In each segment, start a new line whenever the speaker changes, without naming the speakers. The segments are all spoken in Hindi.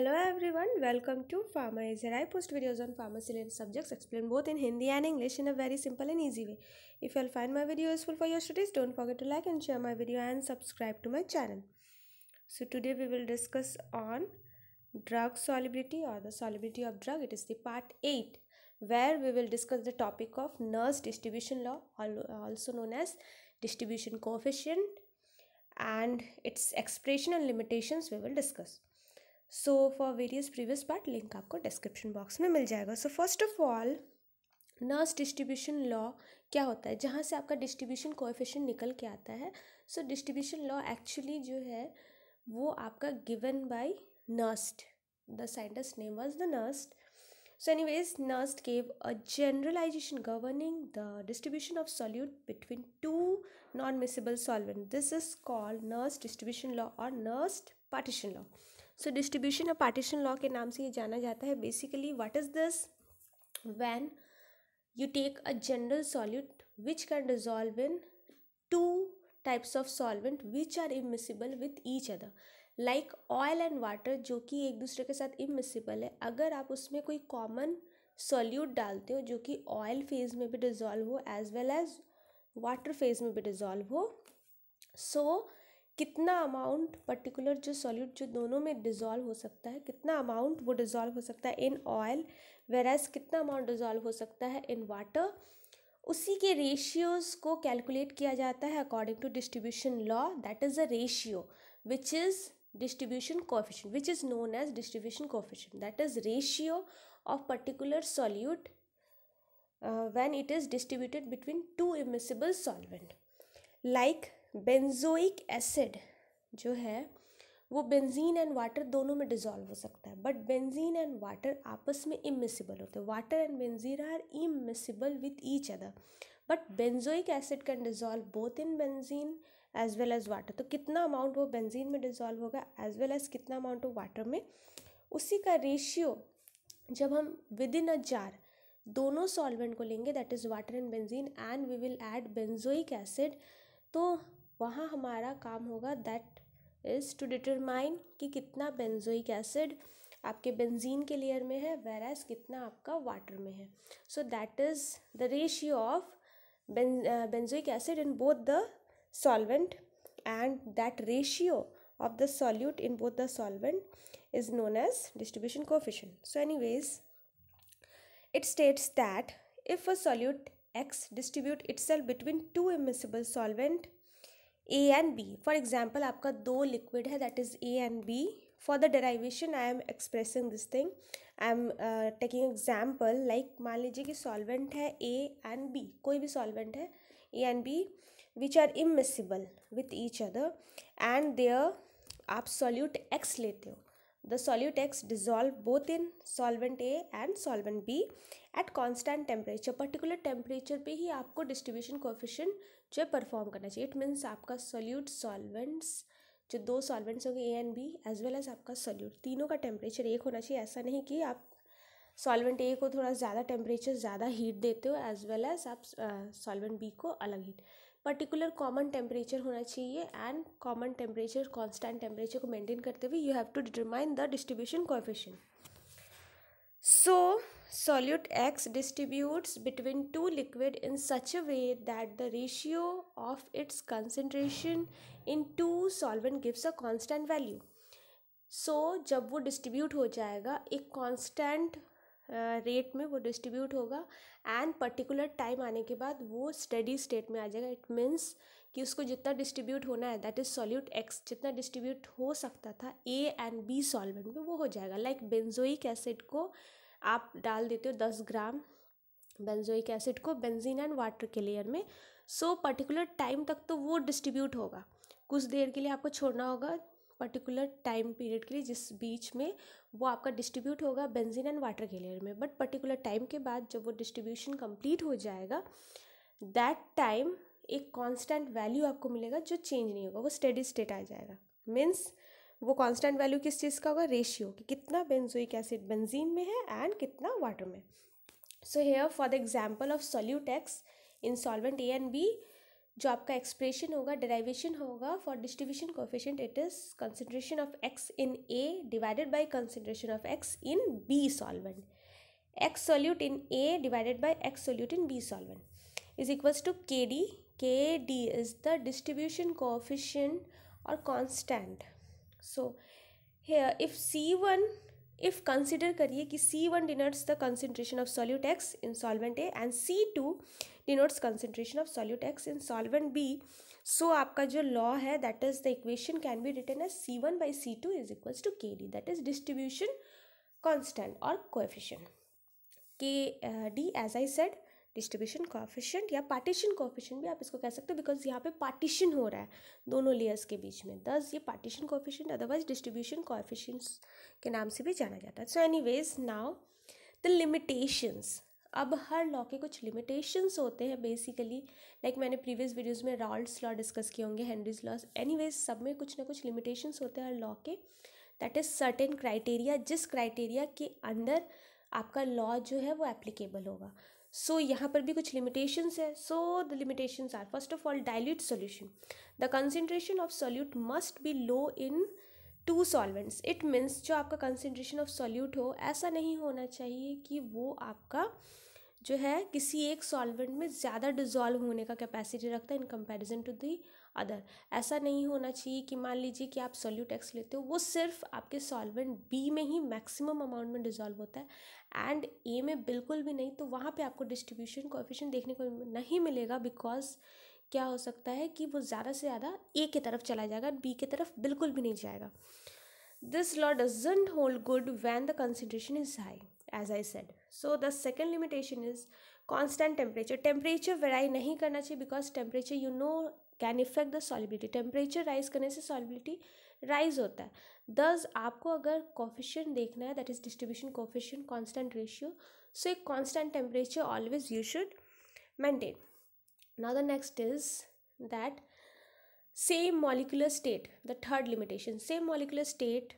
Hello everyone, welcome to Pharma Easier. I post videos on pharmacy related subjects explained both in Hindi and English in a very simple and easy way. If you'll find my video useful for your studies, don't forget to like and share my video and subscribe to my channel. So today we will discuss on drug solubility or the solubility of drug. It is the part 8 where we will discuss the topic of Nernst distribution law also known as distribution coefficient and its expression and limitations we will discuss. So for various previous part link आपको डिस्क्रिप्शन बॉक्स में मिल जाएगा so first of all Nernst distribution law क्या होता है जहाँ से आपका डिस्ट्रीब्यूशन कोएफिशिएंट निकल के आता है सो डिस्ट्रीब्यूशन लॉ एक्चुअली जो है वो आपका given by Nernst the scientist name was the Nernst so anyways Nernst gave a generalization governing the distribution of solute between two non miscible solvent this is called Nernst distribution law और Nernst partition law so distribution और पार्टीशन लॉ के नाम से ये जाना जाता है basically what is this when you take a general solute which can dissolve in two types of solvent which are immiscible with each other like oil and water जो कि एक दूसरे के साथ इमिसिबल है अगर आप उसमें कोई कॉमन सॉल्यूट डालते हो जो कि ऑयल फेज में भी डिजॉल्व हो as well as water phase में भी डिजॉल्व हो सो so, कितना अमाउंट पर्टिकुलर जो सॉल्यूट जो दोनों में डिजोल्व हो सकता है कितना अमाउंट वो डिजोल्व हो सकता है इन ऑयल वेराज कितना अमाउंट डिजॉल्व हो सकता है इन वाटर उसी के रेशियोज़ को कैलकुलेट किया जाता है according to distribution law that is a ratio which is distribution coefficient which is known as distribution coefficient that is ratio of particular solute when it is distributed between two immiscible solvent like benzoic acid जो है वो बेंजीन एंड वाटर दोनों में डिज़ोल्व हो सकता है बट बेंजीन एंड वाटर आपस में इमिसिबल होते हैं water and benzene are immiscible with each other but benzoic acid can dissolve both in benzene as well as water तो कितना अमाउंट वो बेंजीन में डिजोल्व होगा एज वेल एज कितना अमाउंट वो वाटर में उसी का रेशियो जब हम विद इन अ जार दोनों सॉल्वेंट को लेंगे that is water and benzene and we will add benzoic acid तो वहाँ हमारा काम होगा दैट इज़ टू डिटरमाइन कि कितना बेंजोइक एसिड आपके बेंजीन के लेयर में है वेराज कितना आपका वाटर में है so that is the ratio of benzoic acid in both the solvent and that ratio of the solute in both the solvent is known as distribution coefficient so anyways it states that if a solute X distribute itself between two immiscible solvent A and B for example आपका दो लिक्विड है that is A and B for the derivation I am expressing this thing I am taking example like मान लीजिए कि सॉल्वेंट है ए एंड बी कोई भी सॉल्वेंट है A and B which are immiscible with each other and there आप सॉल्यूट एक्स लेते हो the solute x dissolve both in solvent A and solvent B at constant temperature particular temperature पे ही आपको distribution coefficient जो है perform करना चाहिए it means आपका solute solvents जो दो solvents होंगे a and b as well as आपका solute तीनों का temperature एक होना चाहिए ऐसा नहीं कि आप सॉल्वेंट ए को थोड़ा ज़्यादा टेम्परेचर ज़्यादा हीट देते हो एज वेल एज आप सॉल्वेंट बी को अलग हीट पर्टिकुलर कॉमन टेम्परेचर होना चाहिए and common temperature constant temperature को मेनटेन करते हुए you have to determine the distribution coefficient so solute X distribute between two liquid in such a way that the ratio of its concentration in two solvent gives a constant value so जब वो डिस्ट्रीब्यूट हो जाएगा एक कॉन्स्टेंट रेट में वो डिस्ट्रीब्यूट होगा एंड पर्टिकुलर टाइम आने के बाद वो स्टडी स्टेट में आ जाएगा इट मीन्स कि उसको जितना डिस्ट्रीब्यूट होना है दैट इज़ सॉल्यूट एक्स जितना डिस्ट्रीब्यूट हो सकता था ए एंड बी सॉल्वेंट में वो हो जाएगा लाइक बेंजोइक एसिड को आप डाल देते हो दस ग्राम बेंजोइक एसिड को बेंजीन एंड वाटर के लेयर में सो पर्टिकुलर टाइम तक तो वो डिस्ट्रीब्यूट होगा कुछ देर के लिए आपको छोड़ना होगा पर्टिकुलर टाइम पीरियड के लिए जिस बीच में वो आपका डिस्ट्रीब्यूट होगा बेंजीन एंड वाटर के लेयर में बट पर्टिकुलर टाइम के बाद जब वो डिस्ट्रीब्यूशन कंप्लीट हो जाएगा दैट टाइम एक कांस्टेंट वैल्यू आपको मिलेगा जो चेंज नहीं होगा वो स्टेडी स्टेट आ जाएगा मीन्स वो कांस्टेंट वैल्यू किस चीज़ का होगा रेशियो कि कितना बेंजोइक एसिड बेंजीन में है एंड कितना वाटर में so here for the example of solute X in solvent A and B जो आपका एक्सप्रेशन होगा डेराइवेशन होगा for distribution coefficient it is consideration of X in A divided by consideration of X in B solvent X solute in A divided by X solute in B solvent is equals to K D K D is the distribution coefficient और constant so if C one if consider करिए कि C one denotes the concentration of solute X in solvent A and C two denotes concentration of solute X in solvent B so आपका जो लॉ है that is the equation can be written as C one by C two is equals to K D that is distribution constant और coefficient K D as I said distribution coefficient या पार्टीशन कॉफिशेंट भी आप इसको कह सकते हो बिकॉज यहाँ पे पार्टीशन हो रहा है दोनों लेयर्स के बीच में दस ये partition coefficient otherwise distribution coefficients के नाम से भी जाना जाता है so anyways now the limitations अब हर लॉ के कुछ लिमिटेशंस होते हैं बेसिकली लाइक मैंने प्रीवियस वीडियोस में रॉल्ड्स लॉ डिस्कस किए होंगे हेनरीज लॉस एनीवेज सब में कुछ ना कुछ लिमिटेशंस होते हैं हर लॉ के दैट इज़ सर्टेन क्राइटेरिया जिस क्राइटेरिया के अंदर आपका लॉ जो है वो एप्लीकेबल होगा सो so, यहाँ पर भी कुछ लिमिटेशंस है so the limitations are first of all dilute solution the concentration of solute must be low in two solvents it means जो आपका कंसेंट्रेशन ऑफ सॉल्यूट हो ऐसा नहीं होना चाहिए कि वो आपका जो है किसी एक सॉल्वेंट में ज़्यादा डिजॉल्व होने का कैपेसिटी रखता है in comparison to the other ऐसा नहीं होना चाहिए कि मान लीजिए कि आप सोल्यूट एक्स लेते हो वो सिर्फ आपके सॉल्वेंट बी में ही मैक्सिमम अमाउंट में डिजॉल्व होता है एंड ए में बिल्कुल भी नहीं तो वहाँ पे आपको डिस्ट्रीब्यूशन कोएफिशिएंट देखने को नहीं मिलेगा बिकॉज क्या हो सकता है कि वो ज़्यादा से ज़्यादा ए की तरफ चला जाएगा बी की तरफ बिल्कुल भी नहीं जाएगा this law doesn't hold good when the concentration is high as I said so the second limitation is constant temperature temperature vary नहीं करना चाहिए because temperature you know can affect the solubility temperature rise करने से सॉलिबिलिटी राइज होता है दस आपको अगर कॉफिशियन देखना है that is distribution coefficient constant ratio so एक constant temperature always you should maintain now the next is that same molecular state the third limitation same molecular state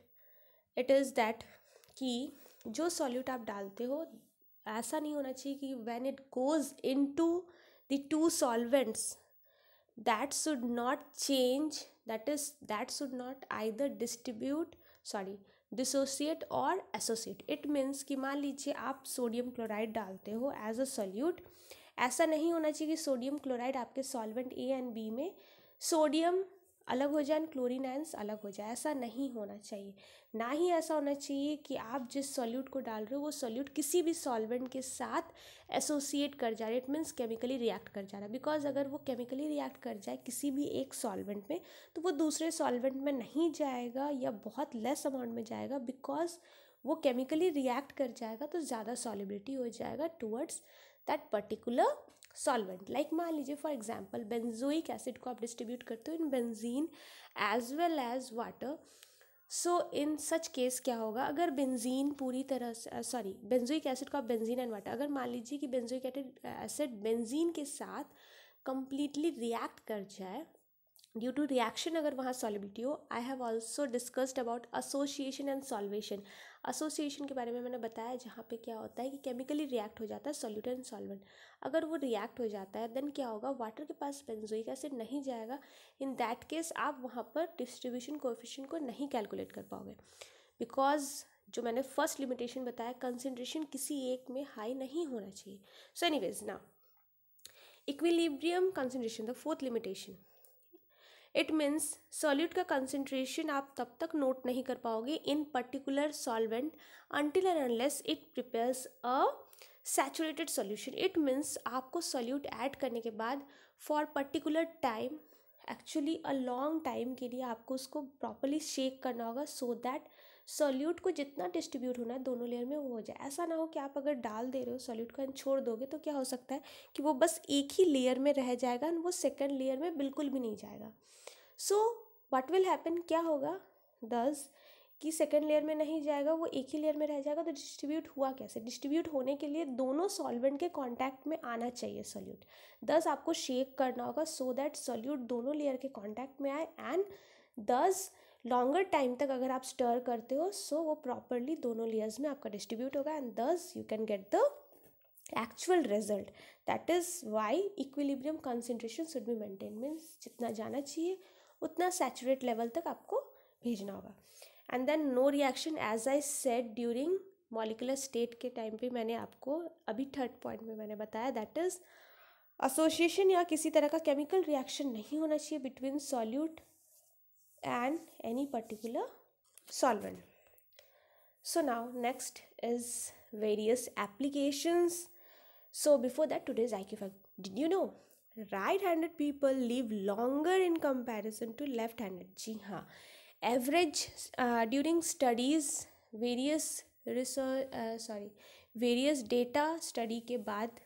it is that कि जो सॉल्यूट आप डालते हो ऐसा नहीं होना चाहिए कि when it goes into the two solvents that should not change that is that should not either distribute sorry dissociate और एसोसिएट इट मीन्स कि मान लीजिए आप सोडियम क्लोराइड डालते हो एज अ सॉल्यूट ऐसा नहीं होना चाहिए कि सोडियम क्लोराइड आपके सॉल्वेंट ए एंड बी में सोडियम अलग हो जाए क्लोरीन आयंस अलग हो जाए ऐसा नहीं होना चाहिए ना ही ऐसा होना चाहिए कि आप जिस सॉल्यूट को डाल रहे हो वो सॉल्यूट किसी भी सॉल्वेंट के साथ एसोसिएट कर जा रहा है इट मीन्स केमिकली रिएक्ट कर जा रहा है बिकॉज अगर वो केमिकली रिएक्ट कर जाए किसी भी एक सॉल्वेंट में तो वो दूसरे सॉल्वेंट में नहीं जाएगा या बहुत लेस अमाउंट में जाएगा बिकॉज वो केमिकली रिएक्ट कर जाएगा तो ज़्यादा सॉलिबिलिटी हो जाएगा towards that particular solvent like मान लीजिए फॉर एग्जाम्पल बेंजोइक एसिड को आप डिस्ट्रीब्यूट करते हो in benzene as well as water so in such case क्या होगा अगर बेंजीन पूरी तरह से सॉरी बेंजोइक एसिड को आप बेंजीन एंड वाटर अगर मान लीजिए कि बेंजोइक एसिड बेंजीन के साथ कंप्लीटली रिएक्ट कर जाए ड्यू टू रिएक्शन अगर वहाँ सॉलिबिलिटी हो I have also discussed about association and solvation association के बारे में मैंने बताया जहाँ पे क्या होता है कि केमिकली रिएक्ट हो जाता है सॉल्यूट एंड सॉल्वेंट अगर वो रिएक्ट हो जाता है देन क्या होगा वाटर के पास बेंजोइक एसिड नहीं जाएगा इन दैट केस आप वहाँ पर डिस्ट्रीब्यूशन कोफिशियन को नहीं कैलकुलेट कर पाओगे बिकॉज जो मैंने फर्स्ट लिमिटेशन बताया कंसेंट्रेशन किसी एक में हाई नहीं होना चाहिए सो वेज ना equilibrium concentration the fourth limitation it means solute का कंसनट्रेशन आप तब तक नोट नहीं कर पाओगे in particular solvent until and unless it prepares a saturated solution it means आपको सॉल्यूट ऐड करने के बाद for particular time actually a long time के लिए आपको उसको प्रॉपरली शेक करना होगा सो दैट सॉल्यूट को जितना डिस्ट्रीब्यूट होना है दोनों लेयर में वो हो जाए ऐसा ना हो कि आप अगर डाल दे रहे हो सॉल्यूट को एंड छोड़ दोगे तो क्या हो सकता है कि वो बस एक ही लेयर में रह जाएगा एंड वो सेकेंड लेयर में बिल्कुल भी नहीं जाएगा सो वट विल हैपन क्या होगा दस कि सेकेंड लेयर में नहीं जाएगा वो एक ही लेयर में रह जाएगा तो डिस्ट्रीब्यूट हुआ कैसे डिस्ट्रीब्यूट होने के लिए दोनों सॉल्वेंट के कांटेक्ट में आना चाहिए सॉल्यूट दस आपको शेक करना होगा सो दैट सॉल्यूट दोनों लेयर के कांटेक्ट में आए एंड दस लॉन्गर टाइम तक अगर आप स्टर करते हो सो वो प्रॉपरली दोनों लेयर्स में आपका डिस्ट्रीब्यूट होगा and thus you can get the actual result that is why equilibrium concentration should be maintain means जितना जाना चाहिए उतना सैचुरेट लेवल तक आपको भेजना होगा and then no reaction as I said during molecular state के टाइम पे मैंने आपको अभी थर्ड पॉइंट में मैंने बताया दैट इज़ एसोसिएशन या किसी तरह का केमिकल रिएक्शन नहीं होना चाहिए between solute and any particular solvent now next is various applications so before that that I Q fact did you know right handed people live longer in comparison to left handed जी हाँ average during studies various research sorry various data study के बाद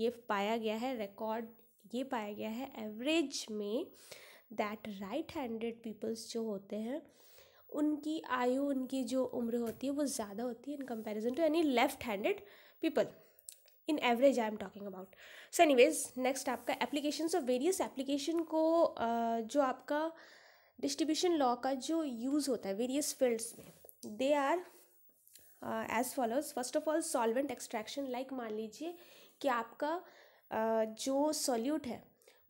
ये पाया गया है रिकॉर्ड ये पाया गया है एवरेज में दैट राइट हैंडेड पीपल्स जो होते हैं उनकी आयु उनकी जो उम्र होती है वो ज़्यादा होती है in comparison to any left handed people in average I am talking about so anyways next आपका एप्लीकेशन ऑफ वेरियस एप्लीकेशन को uh, जो आपका डिस्ट्रीब्यूशन लॉ का जो यूज़ होता है वेरियस फील्ड्स में they are as follows first of all solvent extraction like मान लीजिए कि आपका uh, जो सॉल्यूट है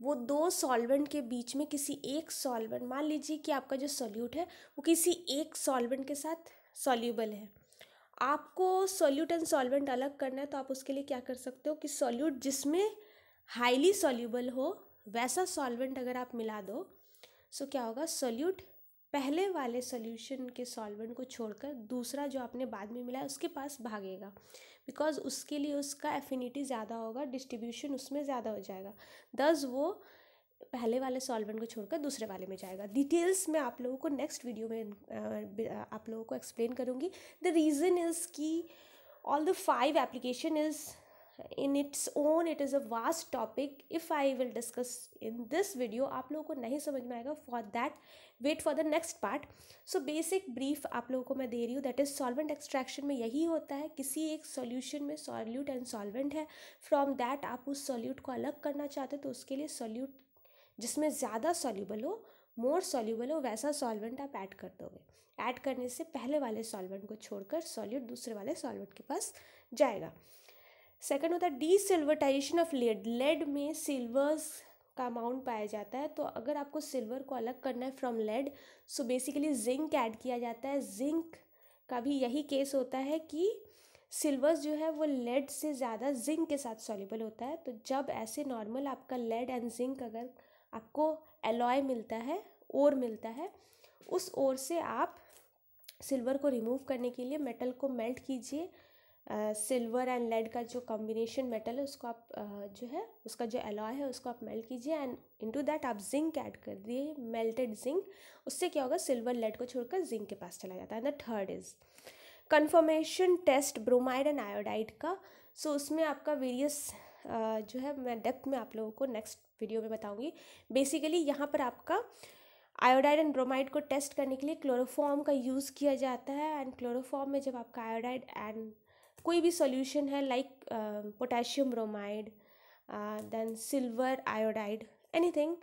वो दो सॉल्वेंट के बीच में किसी एक सॉल्वेंट मान लीजिए कि आपका जो सॉल्यूट है वो किसी एक सॉल्वेंट के साथ सॉल्यूबल है आपको सॉल्यूट एंड सॉल्वेंट अलग करना है तो आप उसके लिए क्या कर सकते हो कि सॉल्यूट जिसमें हाईली सॉल्यूबल हो वैसा सॉल्वेंट अगर आप मिला दो सो क्या होगा सॉल्यूट पहले वाले सॉल्यूशन के सॉल्वेंट को छोड़कर दूसरा जो आपने बाद में मिला है उसके पास भागेगा बिकॉज उसके लिए उसका एफिनिटी ज़्यादा होगा डिस्ट्रीब्यूशन उसमें ज़्यादा हो जाएगा दस वो पहले वाले सॉल्वेंट को छोड़कर दूसरे वाले में जाएगा डिटेल्स मैं आप लोगों को नेक्स्ट वीडियो में आप लोगों को एक्सप्लेन करूँगी द रीज़न इज़ कि all the five application is in its own it is a vast topic if I will discuss in this video आप लोगों को नहीं समझ में आएगा for that wait for the next part so basic brief आप लोगों को मैं दे रही हूँ दैट इज़ सॉल्वेंट एक्सट्रैक्शन में यही होता है किसी एक सॉल्यूशन में सॉल्यूट एंड सॉल्वेंट है फ्रॉम दैट आप उस सॉल्यूट को अलग करना चाहते हो तो उसके लिए सॉल्यूट जिसमें ज़्यादा सॉल्यूबल हो मोर सॉल्यूबल हो वैसा सॉल्वेंट आप ऐड कर दोगे ऐड करने से पहले वाले सॉल्वेंट को छोड़कर सॉल्यूट दूसरे वाले सॉल्वेंट के पास जाएगा सेकंड होता है desilverization of lead lead में सिल्वर्स का अमाउंट पाया जाता है तो अगर आपको सिल्वर को अलग करना है from lead so basically zinc add किया जाता है जिंक का भी यही केस होता है कि सिल्वर्स जो है वो लेड से ज़्यादा जिंक के साथ सॉल्यूबल होता है तो जब ऐसे नॉर्मल आपका लेड एंड जिंक अगर आपको एलॉय मिलता है ओर मिलता है उस ओर से आप सिल्वर को रिमूव करने के लिए मेटल को मेल्ट कीजिए सिल्वर एंड लेड का जो कॉम्बिनेशन मेटल है उसको आप uh, जो है उसका जो एलॉय है उसको आप मेल्ट कीजिए एंड इनटू दैट आप जिंक ऐड कर दिए मेल्टेड जिंक उससे क्या होगा सिल्वर लेड को छोड़कर जिंक के पास चला जाता है and the third is confirmation test bromide and iodide का सो so, उसमें आपका वेरियस uh, जो है मैं डेप्थ में आप लोगों को नेक्स्ट वीडियो में बताऊंगी बेसिकली यहाँ पर आपका आयोडाइड एंड ब्रोमाइड को टेस्ट करने के लिए क्लोरोफॉर्म का यूज़ किया जाता है एंड क्लोरोफॉर्म में जब आपका आयोडाइड एंड कोई भी सॉल्यूशन है like potassium bromide then silver iodide anything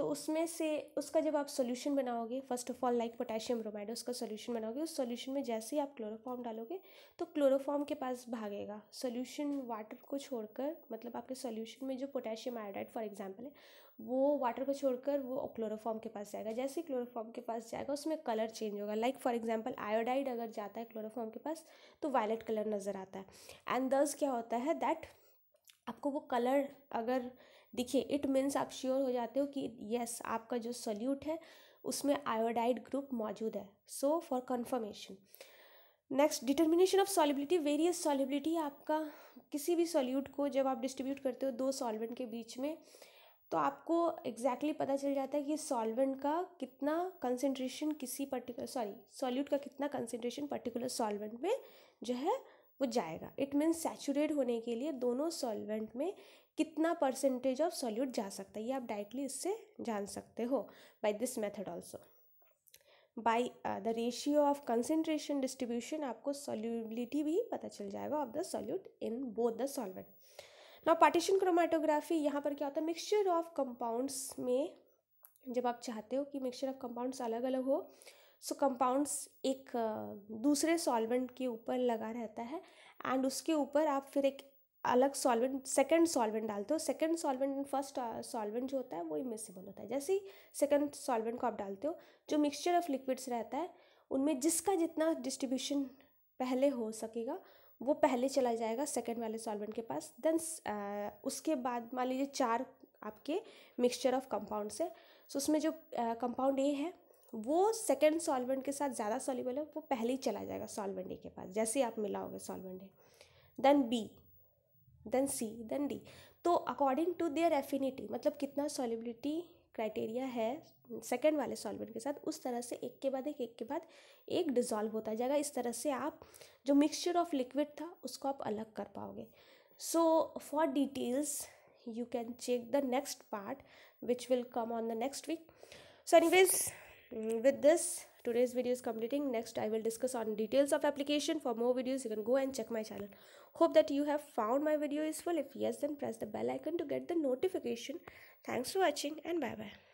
तो उसमें से उसका जब आप सोल्यूशन बनाओगे first of all like potassium bromide उसका सोल्यूशन बनाओगे उस सोल्यूशन में जैसे ही आप क्लोरोफॉर्म डालोगे तो क्लोरोफॉर्म के पास भागेगा सोल्यूशन वाटर को छोड़कर मतलब आपके सोल्यूशन में जो पोटेशियम आयोडाइड फॉर एग्जाम्पल है वो वाटर को छोड़कर वो क्लोरोफॉर्म के पास जाएगा जैसे ही क्लोरोफॉर्म के पास जाएगा उसमें कलर चेंज होगा लाइक फॉर एग्जाम्पल आयोडाइड अगर जाता है क्लोरोफॉर्म के पास तो वायलेट कलर नज़र आता है एंड दस क्या होता है दैट आपको वो कलर अगर देखिए इट मीन्स आप श्योर हो जाते हो कि यस आपका जो सल्यूट है उसमें आयोडाइड ग्रुप मौजूद है so for confirmation next determination of solubility various solubility आपका किसी भी सॉल्यूट को जब आप डिस्ट्रीब्यूट करते हो दो सॉल्वेंट के बीच में तो आपको एग्जैक्टली exactly पता चल जाता है कि सॉल्वेंट का कितना कंसेंट्रेशन किसी पर्टिकुलर सॉरी सॉल्यूट का कितना कंसेंट्रेशन पर्टिकुलर सॉल्वेंट में जो है वो जाएगा इट मीन्स सैचुरेट होने के लिए दोनों सॉल्वेंट में कितना परसेंटेज ऑफ सॉल्यूट जा सकता है ये आप डायरेक्टली इससे जान सकते हो by this method also by the ratio of concentration distribution आपको सॉल्युबिलिटी भी पता चल जाएगा of the solute in both the solvent now partition chromatography यहाँ पर क्या होता है मिक्सचर ऑफ कंपाउंड्स में जब आप चाहते हो कि मिक्सचर ऑफ कंपाउंड्स अलग अलग हो सो so, कंपाउंड्स एक uh, दूसरे सॉल्वेंट के ऊपर लगा रहता है एंड उसके ऊपर आप फिर एक अलग सॉल्वेंट सेकंड सॉल्वेंट डालते हो second solvent and first solvent जो होता है वो इमिसिबल होता है जैसे ही सेकंड सॉल्वेंट को आप डालते हो जो मिक्सचर ऑफ लिक्विड्स रहता है उनमें जिसका जितना डिस्ट्रीब्यूशन पहले हो सकेगा वो पहले चला जाएगा सेकेंड वाले सॉल्वेंट के पास देन uh, उसके बाद मान लीजिए चार आपके मिक्सचर ऑफ कंपाउंड से सो उसमें जो कंपाउंड uh, ए है वो सेकेंड सॉल्वेंट के साथ ज़्यादा सॉल्यूबल है वो पहले ही चला जाएगा सॉल्वेंट ए के पास जैसे ही आप मिलाओगे solvent A then B then C then D तो अकॉर्डिंग टू देयर एफिनिटी मतलब कितना सॉलिबिलिटी क्राइटेरिया है सेकेंड वाले सॉल्वेंट के साथ उस तरह से एक के बाद एक एक के बाद एक डिज़ोल्व होता जाएगा इस तरह से आप जो मिक्सचर ऑफ लिक्विड था उसको आप अलग कर पाओगे so for details you can check the next part which will come on the next week so anyways with this Today's video is completing. Next, I will discuss on details of application. For more videos, you can go and check my channel. Hope that you have found my video useful. If yes, then press the bell icon to get the notification. Thanks for watching and bye-bye.